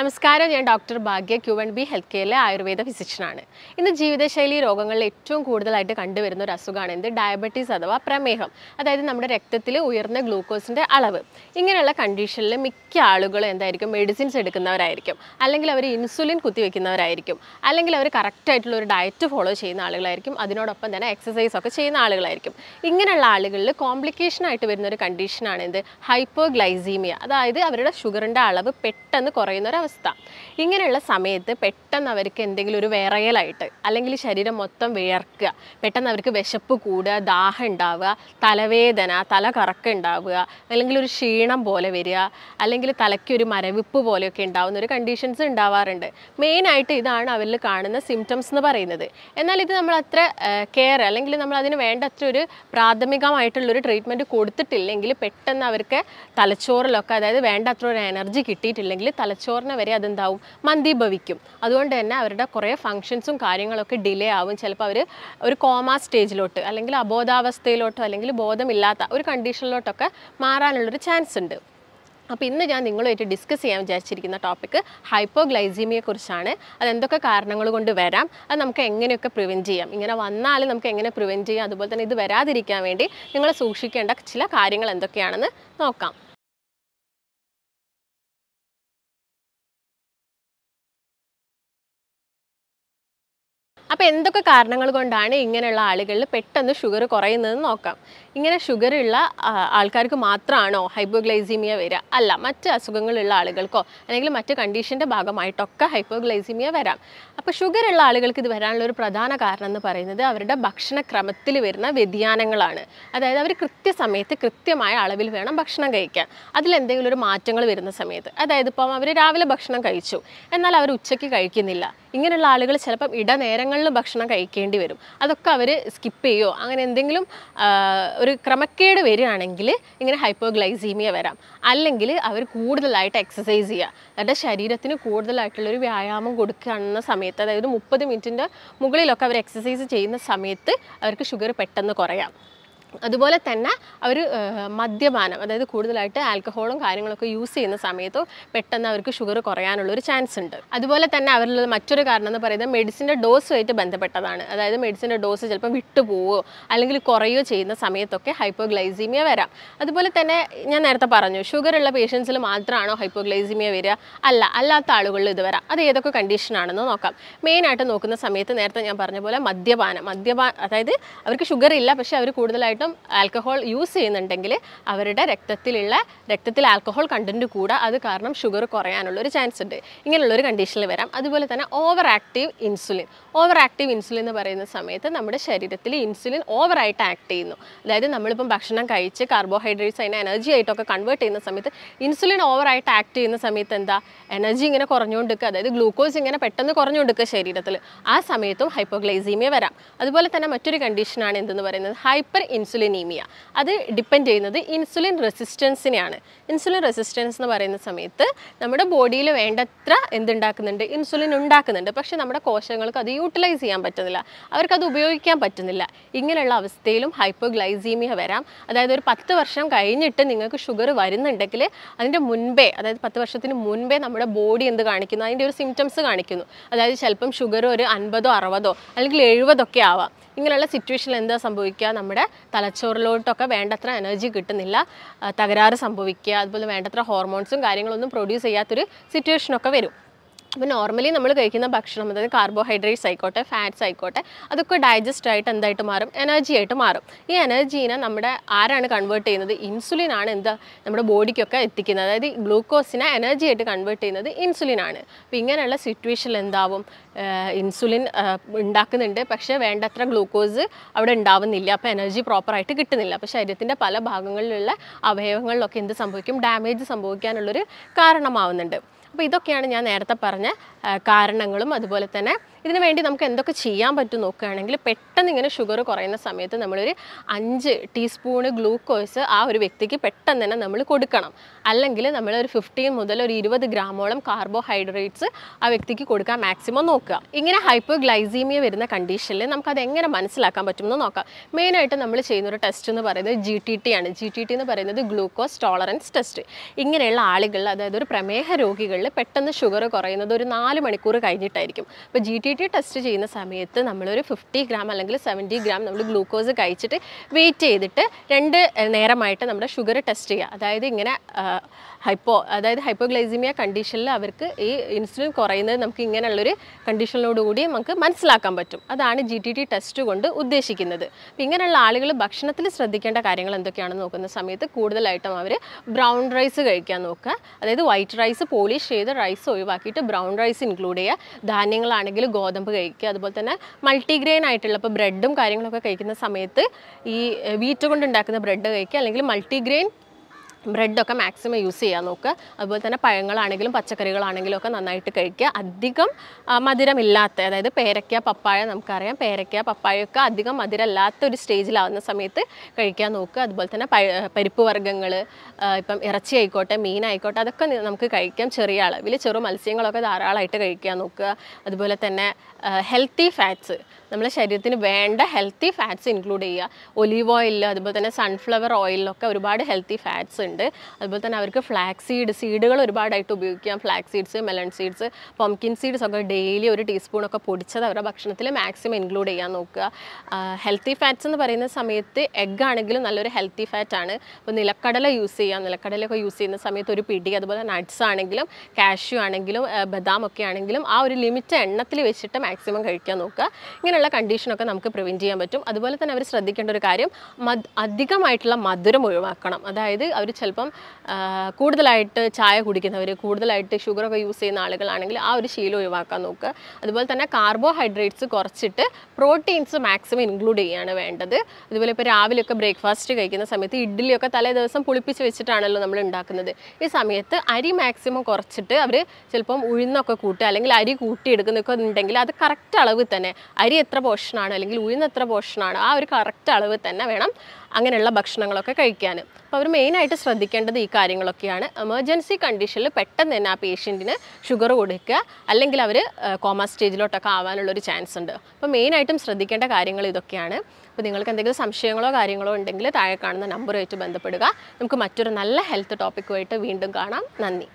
നമസ്കാരം ഞാൻ doctor Bhagya Q N B health കെയറിലെ ആയുർവേദ ഫിസിഷ്യനാണ് ഇന്ന് ജീവിതശൈലി രോഗങ്ങളിൽ ഏറ്റവും കൂടുതലായിട്ട് കണ്ടുവരുന്ന ഒരു അസുഖമാണ് എന്ത് ഡയബറ്റീസ് അഥവാ പ്രമേഹം അതായത് നമ്മുടെ രക്തത്തിൽ ഉയർന്ന ഗ്ലൂക്കോസിൻ്റെ അളവ് ഇങ്ങനെയുള്ള കണ്ടീഷനിൽ മിക്ക ആളുകളും എന്തായിരിക്കും മെഡിസിൻസ് എടുക്കുന്നവരായിരിക്കും അല്ലെങ്കിൽ അവർ ഇൻസുലിൻ കുത്തിവെക്കുന്നവരായിരിക്കും അല്ലെങ്കിൽ അവർ കറക്റ്റായിട്ടുള്ള ഒരു ഡയറ്റ് ഫോളോ ചെയ്യുന്ന ആളുകളായിരിക്കും അതിനോടൊപ്പം തന്നെ എക്സസൈസ് ഒക്കെ ചെയ്യുന്ന ആളുകളായിരിക്കും ഇങ്ങനെയുള്ള ആളുകളിൽ കോംപ്ലിക്കേഷൻ ആയിട്ട് വരുന്ന ഒരു കണ്ടീഷനാണ് എന്ത് ഹൈപ്പോഗ്ലൈസീമിയ അതായത് അവരുടെ ഷുഗറിൻ്റെ അളവ് പെട്ടെന്ന് കുറയുന്ന ഒരു അവസ്ഥ ഇങ്ങനെയുള്ള സമയത്ത് പെട്ടെന്ന് അവർക്ക് എന്തെങ്കിലും ഒരു വിറയലായിട്ട് അല്ലെങ്കിൽ ശരീരം മൊത്തം വിയർക്കുക പെട്ടെന്ന് അവർക്ക് വിശപ്പ് കൂടുക ദാഹം ഉണ്ടാവുക തലവേദന തല കറക്കം ഉണ്ടാവുക അല്ലെങ്കിൽ ഒരു ക്ഷീണം പോലെ വരിക അല്ലെങ്കിൽ തലയ്ക്കൊരു ഒരു മരവിപ്പ് പോലെയൊക്കെ ഉണ്ടാവുന്ന ഒരു കണ്ടീഷൻസ് ഉണ്ടാവാറുണ്ട് മെയിനായിട്ട് ഇതാണ് അവരിൽ കാണുന്ന സിംറ്റംസ് എന്ന് പറയുന്നത് എന്നാൽ ഇത് നമ്മൾ അത്ര കെയർ അല്ലെങ്കിൽ നമ്മൾ അതിന് വേണ്ടത്ര ഒരു പ്രാഥമികമായിട്ടുള്ളൊരു ട്രീറ്റ്മെൻറ്റ് കൊടുത്തിട്ടില്ലെങ്കിൽ പെട്ടെന്ന് അവർക്ക് തലച്ചോറിലൊക്കെ അതായത് വേണ്ടത്ര ഒരു എനർജി കിട്ടിയിട്ടില്ലെങ്കിൽ തലച്ചോറിന് സാധാരണ വരെ അതെന്താവും മന്ദീഭവിക്കും അതുകൊണ്ട് തന്നെ അവരുടെ കുറേ ഫങ്ഷൻസും കാര്യങ്ങളൊക്കെ ഡിലേ ആവും ചിലപ്പോൾ അവർ ഒരു കോമ സ്റ്റേജിലോട്ട് അല്ലെങ്കിൽ അബോധാവസ്ഥയിലോട്ടോ അല്ലെങ്കിൽ ബോധമില്ലാത്ത ഒരു കണ്ടീഷനിലോട്ടൊക്കെ മാറാനുള്ളൊരു ചാൻസ് ഉണ്ട് അപ്പോൾ ഇന്ന് ഞാൻ നിങ്ങളുമായിട്ട് ഡിസ്കസ് ചെയ്യാൻ വിചാരിച്ചിരിക്കുന്ന ടോപ്പിക്ക് ഹൈപ്പോഗ്ലൈസീമിയെക്കുറിച്ചാണ് അതെന്തൊക്കെ കാരണങ്ങൾ കൊണ്ട് വരാം അത് നമുക്ക് എങ്ങനെയൊക്കെ പ്രിവെൻറ്റ് ചെയ്യാം ഇങ്ങനെ വന്നാൽ നമുക്ക് എങ്ങനെ പ്രിവെൻറ്റ് ചെയ്യാം അതുപോലെ തന്നെ ഇത് വരാതിരിക്കാൻ വേണ്ടി നിങ്ങൾ സൂക്ഷിക്കേണ്ട ചില കാര്യങ്ങൾ എന്തൊക്കെയാണെന്ന് നോക്കാം അപ്പോൾ എന്തൊക്കെ കാരണങ്ങൾ കൊണ്ടാണ് ഇങ്ങനെയുള്ള ആളുകളിൽ പെട്ടെന്ന് ഷുഗർ കുറയുന്നതെന്ന് നോക്കാം ഇങ്ങനെ ഷുഗർ ഉള്ള ആൾക്കാർക്ക് മാത്രമാണോ ഹൈപ്പോഗ്ലൈസീമിയ വരിക അല്ല മറ്റ് അസുഖങ്ങളുള്ള ആളുകൾക്കോ അല്ലെങ്കിൽ മറ്റ് കണ്ടീഷൻ്റെ ഭാഗമായിട്ടൊക്കെ ഹൈപ്പോഗ്ലൈസീമിയ വരാം അപ്പോൾ ഷുഗർ ഉള്ള ആളുകൾക്ക് ഇത് വരാനുള്ള ഒരു പ്രധാന കാരണം എന്ന് പറയുന്നത് അവരുടെ ഭക്ഷണക്രമത്തിൽ വരുന്ന വ്യതിയാനങ്ങളാണ് അതായത് അവർ കൃത്യസമയത്ത് കൃത്യമായ അളവിൽ വേണം ഭക്ഷണം കഴിക്കാൻ അതിലെന്തെങ്കിലും ഒരു മാറ്റങ്ങൾ വരുന്ന സമയത്ത് അതായത് ഇപ്പം അവർ രാവിലെ ഭക്ഷണം കഴിച്ചു എന്നാൽ അവർ ഉച്ചയ്ക്ക് കഴിക്കുന്നില്ല ഇങ്ങനെയുള്ള ആളുകൾ ചിലപ്പം ഇടനേരങ്ങൾ ദിവസങ്ങളിൽ ഭക്ഷണം കഴിക്കേണ്ടി വരും അതൊക്കെ അവർ സ്കിപ്പ് ചെയ്യുമോ അങ്ങനെ എന്തെങ്കിലും ഒരു ക്രമക്കേട് വരികയാണെങ്കിൽ ഇങ്ങനെ ഹൈപ്പോഗ്ലൈസീമിയ വരാം അല്ലെങ്കിൽ അവർ കൂടുതലായിട്ട് എക്സസൈസ് ചെയ്യുക അവരുടെ ശരീരത്തിന് കൂടുതലായിട്ടുള്ളൊരു വ്യായാമം കൊടുക്കുന്ന സമയത്ത് അതായത് മുപ്പത് മിനിറ്റിൻ്റെ മുകളിലൊക്കെ അവർ എക്സസൈസ് ചെയ്യുന്ന സമയത്ത് അവർക്ക് ഷുഗർ പെട്ടെന്ന് കുറയാം അതുപോലെ തന്നെ അവർ മദ്യപാനം അതായത് കൂടുതലായിട്ട് ആൽക്കഹോളും കാര്യങ്ങളൊക്കെ യൂസ് ചെയ്യുന്ന സമയത്തോ പെട്ടെന്ന് അവർക്ക് ഷുഗർ കുറയാനുള്ള ഒരു ചാൻസ് ഉണ്ട് അതുപോലെ തന്നെ അവരിലുള്ള മറ്റൊരു കാരണം എന്ന് പറയുന്നത് മെഡിസിൻ്റെ ഡോസുമായിട്ട് ബന്ധപ്പെട്ടതാണ് അതായത് മെഡിസിൻ്റെ ഡോസ് ചിലപ്പോൾ വിട്ടുപോവോ അല്ലെങ്കിൽ കുറയോ ചെയ്യുന്ന സമയത്തൊക്കെ ഹൈപ്പോഗ്ലൈസീമിയ വരാം അതുപോലെ തന്നെ ഞാൻ നേരത്തെ പറഞ്ഞു ഷുഗർ ഉള്ള പേഷ്യൻസിൽ മാത്രമാണോ ഹൈപ്പോഗ്ലൈസീമിയ വരിക അല്ല അല്ലാത്ത ആളുകളിൽ ഇത് വരാം അത് ഏതൊക്കെ കണ്ടീഷനാണെന്ന് നോക്കാം മെയിനായിട്ട് നോക്കുന്ന സമയത്ത് നേരത്തെ ഞാൻ പറഞ്ഞ പോലെ മദ്യപാനം മദ്യപാ അതായത് അവർക്ക് ഷുഗർ ഇല്ല പക്ഷേ അവർ കൂടുതലായിട്ട് തീർച്ചയായിട്ടും ആൽക്കഹോൾ യൂസ് ചെയ്യുന്നുണ്ടെങ്കിൽ അവരുടെ രക്തത്തിലുള്ള രക്തത്തിൽ ആൽക്കഹോൾ കണ്ടൻറ്റ് കൂടെ അത് കാരണം ഷുഗർ കുറയാനുള്ളൊരു ചാൻസ് ഉണ്ട് ഇങ്ങനെയുള്ളൊരു കണ്ടീഷനിൽ വരാം അതുപോലെ തന്നെ over active insulin over active insulin എന്ന് പറയുന്ന സമയത്ത് നമ്മുടെ ശരീരത്തിൽ ഇൻസുലിൻ ഓവറായിട്ട് ആക്ട് ചെയ്യുന്നു അതായത് നമ്മളിപ്പം ഭക്ഷണം കഴിച്ച് കാർബോഹൈഡ്രേറ്റ്സ് അതിനെ എനർജി ആയിട്ടൊക്കെ കൺവേർട്ട് ചെയ്യുന്ന സമയത്ത് ഇൻസുലിൻ ഓവറായിട്ട് ആക്ട് ചെയ്യുന്ന സമയത്ത് എന്താ എനർജി ഇങ്ങനെ കുറഞ്ഞുകൊണ്ടിരിക്കുക അതായത് ഗ്ലൂക്കോസ് ഇങ്ങനെ പെട്ടെന്ന് കുറഞ്ഞുകൊണ്ടിരിക്കുക ശരീരത്തിൽ ആ സമയത്തും ഹൈപ്പോഗ്ലൈസീമിയ വരാം അതുപോലെ തന്നെ മറ്റൊരു കണ്ടീഷനാണ് എന്തെന്ന് പറയുന്നത് ഹൈപ്പർ ഇൻസുലിൻ ഇൻസുലിനീമിയ അത് ഡിപ്പെൻഡ് ചെയ്യുന്നത് ഇൻസുലിൻ റെസിസ്റ്റൻസിനെയാണ് ഇൻസുലിൻ റെസിസ്റ്റൻസ് എന്ന് പറയുന്ന സമയത്ത് നമ്മുടെ ബോഡിയിൽ വേണ്ടത്ര എന്തുണ്ടാക്കുന്നുണ്ട് ഇൻസുലിൻ ഉണ്ടാക്കുന്നുണ്ട് പക്ഷെ നമ്മുടെ കോശങ്ങൾക്ക് അത് യൂട്ടിലൈസ് ചെയ്യാൻ പറ്റുന്നില്ല അവർക്കത് ഉപയോഗിക്കാൻ പറ്റുന്നില്ല ഇങ്ങനെയുള്ള അവസ്ഥയിലും ഹൈപ്പോഗ്ലൈസീമിയ വരാം അതായത് ഒരു പത്ത് വർഷം കഴിഞ്ഞിട്ട് നിങ്ങൾക്ക് ഷുഗർ വരുന്നുണ്ടെങ്കിൽ അതിൻ്റെ മുൻപേ അതായത് പത്ത് വർഷത്തിന് മുൻപേ നമ്മുടെ ബോഡി എന്ത് കാണിക്കുന്നു അതിൻ്റെ ഒരു സിംറ്റംസ് കാണിക്കുന്നു അതായത് ചിലപ്പം ഷുഗർ ഒരു അൻപതോ അറുപതോ അല്ലെങ്കിൽ എഴുപതൊക്കെ ആവാം ഇങ്ങനെയുള്ള സിറ്റുവേഷനിൽ എന്താ സംഭവിക്കുക നമ്മുടെ തലച്ചോറിലോട്ടൊക്കെ വേണ്ടത്ര എനർജി കിട്ടുന്നില്ല തകരാറ് സംഭവിക്കുക അതുപോലെ വേണ്ടത്ര ഹോർമോൺസും കാര്യങ്ങളൊന്നും പ്രൊഡ്യൂസ് ചെയ്യാത്തൊരു സിറ്റുവേഷനൊക്കെ വരും അപ്പോൾ നോർമലി നമ്മൾ കഴിക്കുന്ന ഭക്ഷണം അതായത് കാർബോഹൈഡ്രേറ്റ്സ് ആയിക്കോട്ടെ ഫാറ്റ്സ് ആയിക്കോട്ടെ അതൊക്കെ ഡൈജസ്റ്റ് ആയിട്ട് എന്തായിട്ട് മാറും എനർജി ആയിട്ട് മാറും ഈ എനർജീനെ നമ്മുടെ ആരാണ് കൺവേർട്ട് ചെയ്യുന്നത് ഇൻസുലിൻ ആണ് എന്താ നമ്മുടെ ബോഡിക്കൊക്കെ എത്തിക്കുന്നത് അതായത് ഗ്ലൂക്കോസിനെ എനർജി ആയിട്ട് കൺവേർട്ട് ചെയ്യുന്നത് ഇൻസുലിൻ ആണ് അപ്പോൾ ഇങ്ങനെയുള്ള സിറ്റുവേഷനിൽ എന്താവും ഇൻസുലിൻ ഉണ്ടാക്കുന്നുണ്ട് പക്ഷേ വേണ്ടത്ര ഗ്ലൂക്കോസ് അവിടെ ഉണ്ടാവുന്നില്ല അപ്പോൾ എനർജി പ്രോപ്പറായിട്ട് കിട്ടുന്നില്ല അപ്പോൾ ശരീരത്തിൻ്റെ പല ഭാഗങ്ങളിലുള്ള അവയവങ്ങളിലൊക്കെ എന്ത് സംഭവിക്കും ഡാമേജ് സംഭവിക്കാനുള്ളൊരു കാരണമാവുന്നുണ്ട് അപ്പോൾ ഇതൊക്കെയാണ് ഞാൻ നേരത്തെ പറഞ്ഞ കാരണങ്ങളും അതുപോലെ തന്നെ ഇതിനു വേണ്ടി നമുക്ക് എന്തൊക്കെ ചെയ്യാൻ പറ്റും നോക്കുകയാണെങ്കിൽ പെട്ടെന്ന് ഇങ്ങനെ ഷുഗർ കുറയുന്ന സമയത്ത് നമ്മളൊരു അഞ്ച് ടീസ്പൂണ് ഗ്ലൂക്കോസ് ആ ഒരു വ്യക്തിക്ക് പെട്ടെന്ന് തന്നെ നമ്മൾ കൊടുക്കണം അല്ലെങ്കിൽ നമ്മൾ ഒരു ഫിഫ്റ്റീൻ മുതൽ ഒരു ഇരുപത് ഗ്രാമോളം കാർബോഹൈഡ്രേറ്റ്സ് ആ വ്യക്തിക്ക് കൊടുക്കാൻ മാക്സിമം നോക്കുക ഇങ്ങനെ ഹൈപ്പോഗ്ലൈസീമിയ വരുന്ന കണ്ടീഷനിൽ നമുക്കത് എങ്ങനെ മനസ്സിലാക്കാൻ പറ്റുമെന്ന് നോക്കാം മെയിനായിട്ട് നമ്മൾ ചെയ്യുന്ന ഒരു ടെസ്റ്റ് എന്ന് പറയുന്നത് ജി ടി ടി ആണ് ജി ടി ടി എന്ന് പറയുന്നത് ഗ്ലൂക്കോസ് ടോളറൻസ് ടെസ്റ്റ് ഇങ്ങനെയുള്ള ആളുകൾ അതായത് ഒരു പ്രമേഹ രോഗികൾ കുട്ടികളിൽ പെട്ടെന്ന് ഷുഗർ കുറയുന്നത് ഒരു നാല് മണിക്കൂർ കഴിഞ്ഞിട്ടായിരിക്കും അപ്പോൾ ജി ടി ടി ടെസ്റ്റ് ചെയ്യുന്ന സമയത്ത് നമ്മളൊരു ഫിഫ്റ്റി ഗ്രാം അല്ലെങ്കിൽ സെവൻറ്റി ഗ്രാം നമ്മൾ ഗ്ലൂക്കോസ് കഴിച്ചിട്ട് വെയിറ്റ് ചെയ്തിട്ട് രണ്ട് നേരമായിട്ട് നമ്മുടെ ഷുഗർ ടെസ്റ്റ് ചെയ്യുക അതായത് ഇങ്ങനെ ഹൈപ്പോ അതായത് ഹൈപ്പോഗ്ലൈസിമിയ കണ്ടീഷനിൽ അവർക്ക് ഈ ഇൻസുലിൻ കുറയുന്നത് നമുക്ക് ഇങ്ങനെയുള്ളൊരു കണ്ടീഷനിലോടുകൂടി നമുക്ക് മനസ്സിലാക്കാൻ പറ്റും അതാണ് ജി ടി ടി ടെസ്റ്റ് കൊണ്ട് ഉദ്ദേശിക്കുന്നത് അപ്പോൾ ഇങ്ങനെയുള്ള ആളുകൾ ഭക്ഷണത്തിൽ ശ്രദ്ധിക്കേണ്ട കാര്യങ്ങൾ എന്തൊക്കെയാണെന്ന് നോക്കുന്ന സമയത്ത് കൂടുതലായിട്ടും അവർ ബ്രൗൺ റൈസ് കഴിക്കാൻ നോക്കുക അതായത് വൈറ്റ് റൈസ് പോളിഷ് വാഷ് ചെയ്ത് റൈസ് ഒഴിവാക്കിയിട്ട് ബ്രൗൺ റൈസ് ഇൻക്ലൂഡ് ചെയ്യുക ധാന്യങ്ങളാണെങ്കിൽ ഗോതമ്പ് കഴിക്കുക അതുപോലെ തന്നെ മൾട്ടിഗ്രെയിൻ ആയിട്ടുള്ള ഇപ്പോൾ ബ്രെഡും കാര്യങ്ങളൊക്കെ കഴിക്കുന്ന സമയത്ത് ഈ വീറ്റ് കൊണ്ടുണ്ടാക്കുന്ന ബ്രെഡ് കഴിക്കുക അല്ലെങ്കിൽ മൾട്ടിഗ്രെയിൻ ബ്രെഡൊക്കെ മാക്സിമം യൂസ് ചെയ്യാൻ നോക്കുക അതുപോലെ തന്നെ പഴങ്ങളാണെങ്കിലും പച്ചക്കറികളാണെങ്കിലും ഒക്കെ നന്നായിട്ട് കഴിക്കുക അധികം മധുരമില്ലാത്ത അതായത് പേരയ്ക്ക പപ്പായ നമുക്കറിയാം പേരയ്ക്ക പപ്പായൊക്കെ അധികം മധുരമില്ലാത്ത ഒരു സ്റ്റേജിലാവുന്ന സമയത്ത് കഴിക്കാൻ നോക്കുക അതുപോലെ തന്നെ പരിപ്പ് വർഗ്ഗങ്ങൾ ഇപ്പം ഇറച്ചി ആയിക്കോട്ടെ മീൻ അതൊക്കെ നമുക്ക് കഴിക്കാം ചെറിയ അളവിൽ ചെറു മത്സ്യങ്ങളൊക്കെ ധാരാളമായിട്ട് കഴിക്കാൻ നോക്കുക അതുപോലെ തന്നെ ഹെൽത്തി ഫാറ്റ്സ് നമ്മുടെ ശരീരത്തിന് വേണ്ട ഹെൽത്തി ഫാറ്റ്സ് ഇൻക്ലൂഡ് ചെയ്യുക ഒലീവ് ഓയിൽ അതുപോലെ തന്നെ സൺഫ്ലവർ ഓയിലൊക്കെ ഒരുപാട് ഹെൽത്തി ഫാറ്റ്സ് ഉണ്ട് അതുപോലെ തന്നെ അവർക്ക് ഫ്ലാക്സ് സീഡ് സീഡുകൾ ഒരുപാടായിട്ട് ഉപയോഗിക്കാം flax seeds melon seeds pumpkin seeds ഒക്കെ ഡെയിലി ഒരു ടീസ്പൂണൊക്കെ പൊടിച്ചത് അവരുടെ ഭക്ഷണത്തിൽ മാക്സിമം ഇൻക്ലൂഡ് ചെയ്യാൻ നോക്കുക ഹെൽത്തി ഫാറ്റ്സ് എന്ന് പറയുന്ന സമയത്ത് എഗ് ആണെങ്കിലും നല്ലൊരു ഹെൽത്തി ഫാറ്റ് ആണ് ഇപ്പോൾ നിലക്കടല യൂസ് ചെയ്യാം നിലക്കടലൊക്കെ യൂസ് ചെയ്യുന്ന സമയത്ത് ഒരു പിടി അതുപോലെ നട്ട്സ് ആണെങ്കിലും കാഷ്യൂ ആണെങ്കിലും ബദാം ഒക്കെ ആണെങ്കിലും ആ ഒരു ലിമിറ്റ് എണ്ണത്തിൽ വെച്ചിട്ട് മാക്സിമം കഴിക്കാൻ നോക്കുക ഇങ്ങനെയുള്ള കണ്ടീഷനൊക്കെ നമുക്ക് പ്രിവെൻറ്റ് ചെയ്യാൻ പറ്റും അതുപോലെ തന്നെ അവർ ശ്രദ്ധിക്കേണ്ട ഒരു കാര്യം അധികമായിട്ടുള്ള മധുരം ഒഴിവാക്കണം അതായത് അവർ ചിലപ്പം കൂടുതലായിട്ട് ചായ കുടിക്കുന്നവർ കൂടുതലായിട്ട് ഷുഗറൊക്കെ യൂസ് ചെയ്യുന്ന ആളുകളാണെങ്കിൽ ആ ഒരു ശീലം ഒഴിവാക്കാൻ നോക്കുക അതുപോലെ തന്നെ കാർബോഹൈഡ്രേറ്റ്സ് കുറച്ചിട്ട് പ്രോട്ടീൻസ് മാക്സിമം ഇൻക്ലൂഡ് ചെയ്യുകയാണ് വേണ്ടത് അതുപോലെ ഇപ്പോൾ രാവിലെയൊക്കെ ബ്രേക്ക്ഫാസ്റ്റ് കഴിക്കുന്ന സമയത്ത് ഇഡ്ഡലിയൊക്കെ തലേ ദിവസം പുളിപ്പിച്ച് വെച്ചിട്ടാണല്ലോ നമ്മൾ ഉണ്ടാക്കുന്നത് ഈ സമയത്ത് അരി മാക്സിമം കുറച്ചിട്ട് അവർ ചിലപ്പം ഉഴുന്നൊക്കെ കൂട്ടുക അല്ലെങ്കിൽ അരി കൂട്ടിയെടുക്കുന്നൊക്കെ ഉണ്ടെങ്കിൽ അത് കറക്റ്റ് അളവിൽ തന്നെ അരി എത്ര പോഷനാണ് അല്ലെങ്കിൽ ഉഴുന്ന് എത്ര പോഷനാണ് ആ ഒരു കറക്റ്റ് അളവ് തന്നെ വേണം അങ്ങനെയുള്ള ഭക്ഷണങ്ങളൊക്കെ കഴിക്കാൻ അപ്പോൾ അവർ മെയിനായിട്ട് ശ്രദ്ധിക്കേണ്ടത് ഈ കാര്യങ്ങളൊക്കെയാണ് എമർജൻസി കണ്ടീഷനിൽ പെട്ടെന്ന് തന്നെ ആ പേഷ്യൻറ്റിന് ഷുഗർ കൊടുക്കുക അല്ലെങ്കിൽ അവർ കോമ സ്റ്റേജിലോട്ടൊക്കെ ഒരു ചാൻസ് ഉണ്ട് അപ്പോൾ മെയിനായിട്ടും ശ്രദ്ധിക്കേണ്ട കാര്യങ്ങൾ ഇതൊക്കെയാണ് അപ്പോൾ നിങ്ങൾക്ക് എന്തെങ്കിലും സംശയങ്ങളോ കാര്യങ്ങളോ ഉണ്ടെങ്കിൽ താഴെ കാണുന്ന നമ്പറുമായിട്ട് ബന്ധപ്പെടുക നമുക്ക് മറ്റൊരു നല്ല ഹെൽത്ത് ടോപ്പിക്കുമായിട്ട് വീണ്ടും കാണാം നന്ദി